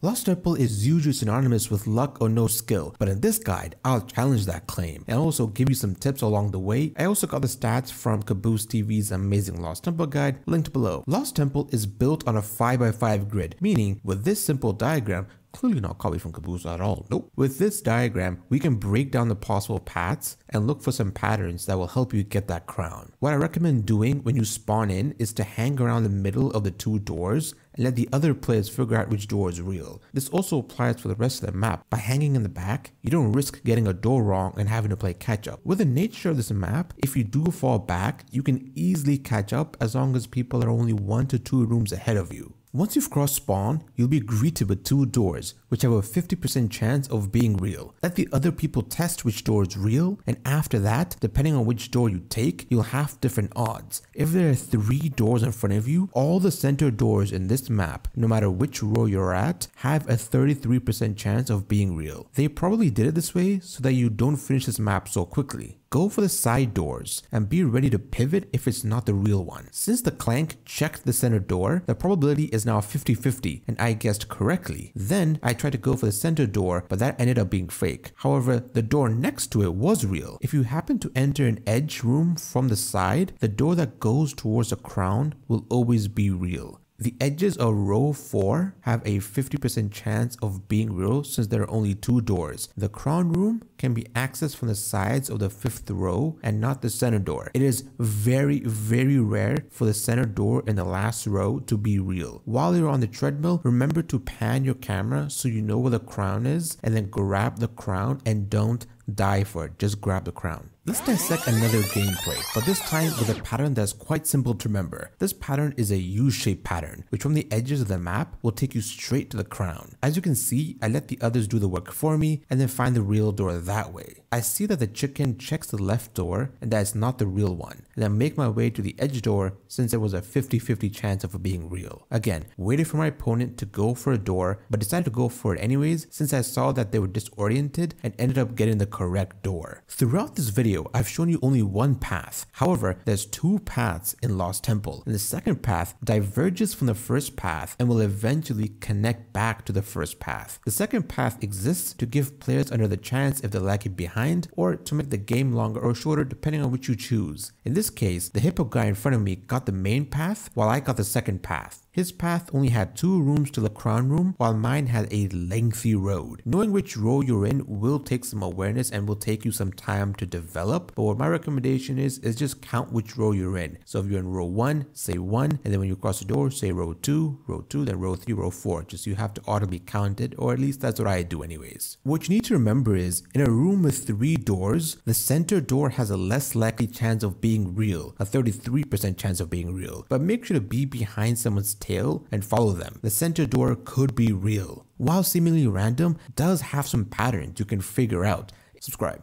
Lost temple is usually synonymous with luck or no skill, but in this guide, I'll challenge that claim and also give you some tips along the way. I also got the stats from Caboose TV's amazing Lost Temple guide linked below. Lost Temple is built on a 5x5 grid, meaning with this simple diagram, clearly not copied from Caboose at all. Nope. With this diagram, we can break down the possible paths and look for some patterns that will help you get that crown. What I recommend doing when you spawn in is to hang around the middle of the two doors and let the other players figure out which door is real. This also applies for the rest of the map. By hanging in the back, you don't risk getting a door wrong and having to play catch up. With the nature of this map, if you do fall back, you can easily catch up as long as people are only one to two rooms ahead of you. Once you've crossed spawn, you'll be greeted with two doors, which have a 50% chance of being real. Let the other people test which door is real, and after that, depending on which door you take, you'll have different odds. If there are three doors in front of you, all the center doors in this map, no matter which row you're at, have a 33% chance of being real. They probably did it this way so that you don't finish this map so quickly. Go for the side doors and be ready to pivot if it's not the real one. Since the clank checked the center door, the probability is now 50-50 and I guessed correctly. Then I tried to go for the center door but that ended up being fake. However, the door next to it was real. If you happen to enter an edge room from the side, the door that goes towards the crown will always be real. The edges of row 4 have a 50% chance of being real since there are only two doors. The crown room can be accessed from the sides of the fifth row and not the center door. It is very, very rare for the center door in the last row to be real. While you're on the treadmill, remember to pan your camera so you know where the crown is and then grab the crown and don't die for it. Just grab the crown. Let's dissect another gameplay, but this time with a pattern that's quite simple to remember. This pattern is a U-shaped pattern, which from the edges of the map will take you straight to the crown. As you can see, I let the others do the work for me and then find the real door that way. I see that the chicken checks the left door and that is not the real one, and I make my way to the edge door since there was a 50-50 chance of it being real. Again, waited for my opponent to go for a door, but decided to go for it anyways since I saw that they were disoriented and ended up getting the correct door. Throughout this video, I've shown you only one path. However, there's two paths in Lost Temple, and the second path diverges from the first path and will eventually connect back to the first path. The second path exists to give players another chance if they lag it behind behind or to make the game longer or shorter depending on which you choose. In this case, the hippo guy in front of me got the main path while I got the second path. His path only had two rooms to the crown room while mine had a lengthy road. Knowing which row you're in will take some awareness and will take you some time to develop but what my recommendation is is just count which row you're in. So if you're in row 1 say 1 and then when you cross the door say row 2, row 2 then row 3, row 4 just you have to audibly count it or at least that's what I do anyways. What you need to remember is in a room with 3 doors the center door has a less likely chance of being real, a 33% chance of being real but make sure to be behind someone's table tail and follow them. The center door could be real. While seemingly random, does have some patterns you can figure out. Subscribe.